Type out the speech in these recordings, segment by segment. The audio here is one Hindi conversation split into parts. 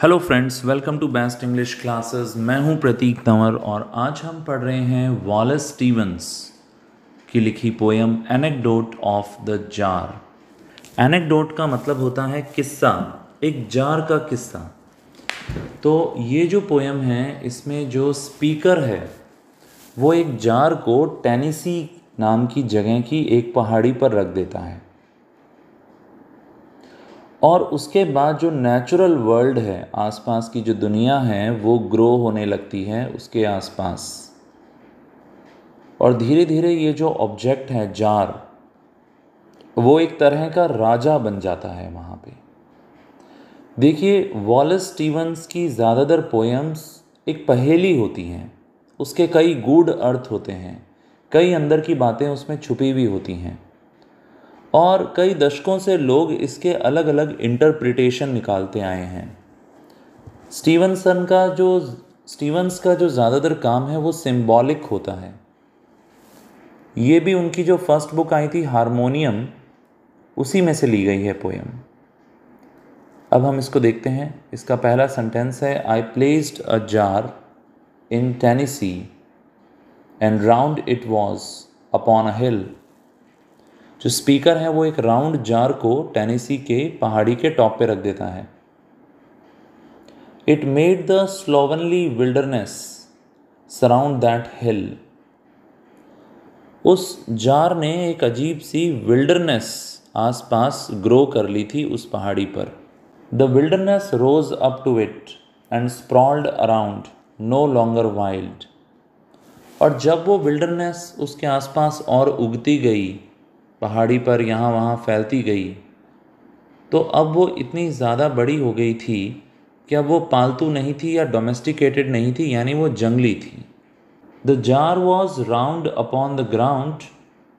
hello friends welcome to best English classes मैं हूं प्रतीक तंवर और आज हम पढ़ रहे हैं वॉलेस स्टीवंस की लिखी poem anecdote of the jar anecdote का मतलब होता है किस्सा एक जार का किस्सा तो ये जो पोएम है इसमें जो स्पीकर है वो एक जार को टेनिसी नाम की जगह की एक पहाड़ी पर रख देता है और उसके बाद जो नेचुरल वर्ल्ड है आसपास की जो दुनिया है वो ग्रो होने लगती है उसके आसपास और धीरे धीरे ये जो ऑब्जेक्ट है जार वो एक तरह का राजा बन जाता है वहाँ पे देखिए वॉलस स्टीवंस की ज़्यादातर पोएम्स एक पहेली होती हैं उसके कई गूढ़ अर्थ होते हैं कई अंदर की बातें उसमें छुपी हुई होती हैं और कई दशकों से लोग इसके अलग अलग इंटरप्रिटेशन निकालते आए हैं स्टीवनसन का जो स्टीवंस का जो ज़्यादातर काम है वो सिंबॉलिक होता है ये भी उनकी जो फर्स्ट बुक आई थी हारमोनियम उसी में से ली गई है पोएम अब हम इसको देखते हैं इसका पहला सेंटेंस है I placed a jar in Tennessee and round it was upon a hill जो स्पीकर है वो एक राउंड जार को टेनेसी के पहाड़ी के टॉप पे रख देता है it made the slovenly wilderness surround that hill उस जार ने एक अजीब सी विल्डरनेस आसपास ग्रो कर ली थी उस पहाड़ी पर the wilderness rose up to it and sprawled around no longer wild और जब वो विल्डरनेस उसके आसपास और उगती गई पहाड़ी पर यहाँ वहाँ फैलती गई तो अब वो इतनी ज़्यादा बड़ी हो गई थी कि अब वो पालतू नहीं थी या डोमेस्टिकेटेड नहीं थी यानी वो जंगली थी the jar was round upon the ground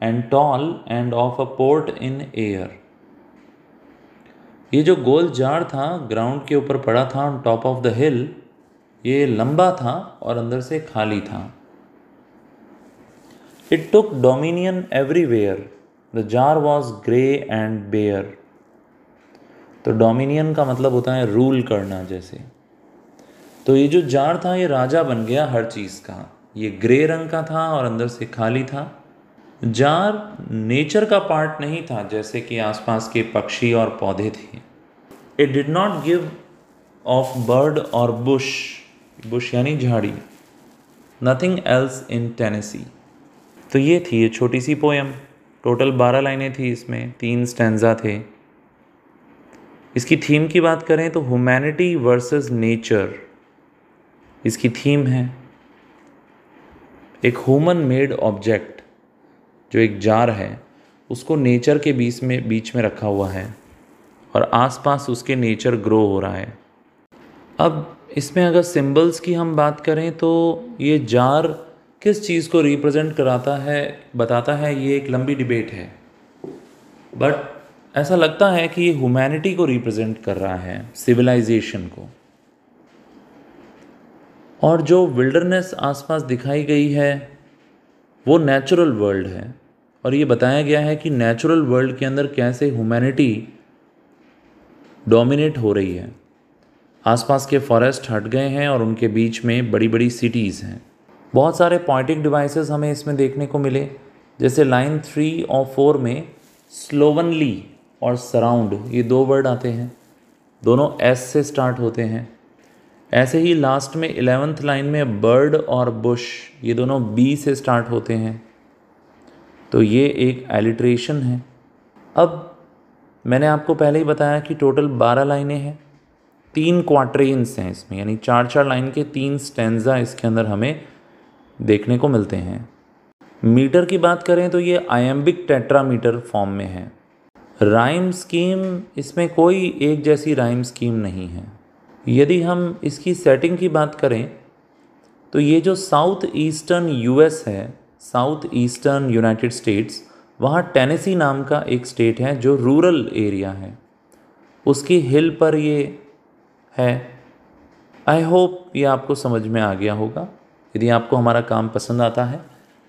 and tall and of a port in air ये जो गोल जार था ग्राउंड के ऊपर पड़ा था on top of the hill ये लंबा था और अंदर से खाली था it took dominion everywhere the jar was gray and bare तो डोमिनियन का मतलब होता है रूल करना जैसे तो ये जो जार था ये राजा बन गया हर चीज़ का ये ग्रे रंग का था और अंदर से खाली था जार नेचर का पार्ट नहीं था जैसे कि आसपास के पक्षी और पौधे थे it did not give of bird और बुश बुश यानी झाड़ी नथिंग एल्स इन टेनेसी तो ये थी ये छोटी सी पोएम टोटल बारह लाइनें थी इसमें तीन स्टैंडा थे इसकी थीम की बात करें तो ह्यूमैनिटी वर्सेस नेचर इसकी थीम है एक ह्यूमन मेड ऑब्जेक्ट जो एक जार है उसको नेचर के बीच में बीच में रखा हुआ है और आसपास उसके नेचर ग्रो हो रहा है अब इसमें अगर सिंबल्स की हम बात करें तो ये जार किस चीज़ को रिप्रेजेंट कराता है बताता है ये एक लंबी डिबेट है बट ऐसा लगता है कि ये ह्यूमैनिटी को रिप्रेजेंट कर रहा है सिविलाइजेशन को और जो विल्डरनेस आसपास दिखाई गई है वो नेचुरल वर्ल्ड है और ये बताया गया है कि नेचुरल वर्ल्ड के अंदर कैसे ह्यूमैनिटी डोमिनेट हो रही है आसपास के फॉरेस्ट हट गए हैं और उनके बीच में बड़ी बड़ी सिटीज़ हैं बहुत सारे पॉइंटिंग डिवाइसेस हमें इसमें देखने को मिले जैसे लाइन थ्री और फोर में स्लोवनली और सराउंड ये दो वर्ड आते हैं दोनों एस से स्टार्ट होते हैं ऐसे ही लास्ट में एलेवेंथ लाइन में बर्ड और बुश ये दोनों बी से स्टार्ट होते हैं तो ये एक एलिट्रेशन है अब मैंने आपको पहले ही बताया कि टोटल बारह लाइनें हैं तीन क्वाट्रेन्स हैं इसमें यानी चार चार लाइन के तीन स्टेंजा इसके अंदर हमें देखने को मिलते हैं मीटर की बात करें तो ये आयम्बिक टेट्रामीटर फॉर्म में है राइम स्कीम इसमें कोई एक जैसी राइम स्कीम नहीं है यदि हम इसकी सेटिंग की बात करें तो ये जो साउथ ईस्टर्न यूएस है साउथ ईस्टर्न यूनाइटेड स्टेट्स वहाँ टेनेसी नाम का एक स्टेट है जो रूरल एरिया है उसकी हिल पर ये है आई होप ये आपको समझ में आ गया होगा यदि आपको हमारा काम पसंद आता है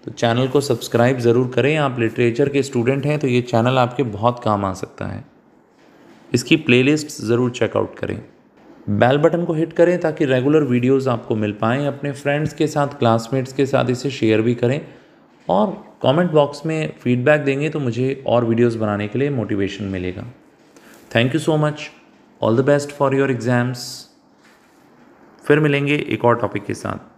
तो चैनल को सब्सक्राइब ज़रूर करें आप लिटरेचर के स्टूडेंट हैं तो ये चैनल आपके बहुत काम आ सकता है इसकी प्लेलिस्ट ज़रूर चेकआउट करें बेल बटन को हिट करें ताकि रेगुलर वीडियोस आपको मिल पाएँ अपने फ्रेंड्स के साथ क्लासमेट्स के साथ इसे शेयर भी करें और कमेंट बॉक्स में फीडबैक देंगे तो मुझे और वीडियोस बनाने के लिए मोटिवेशन मिलेगा thank you so much all the best for your exams फिर मिलेंगे एक और टॉपिक के साथ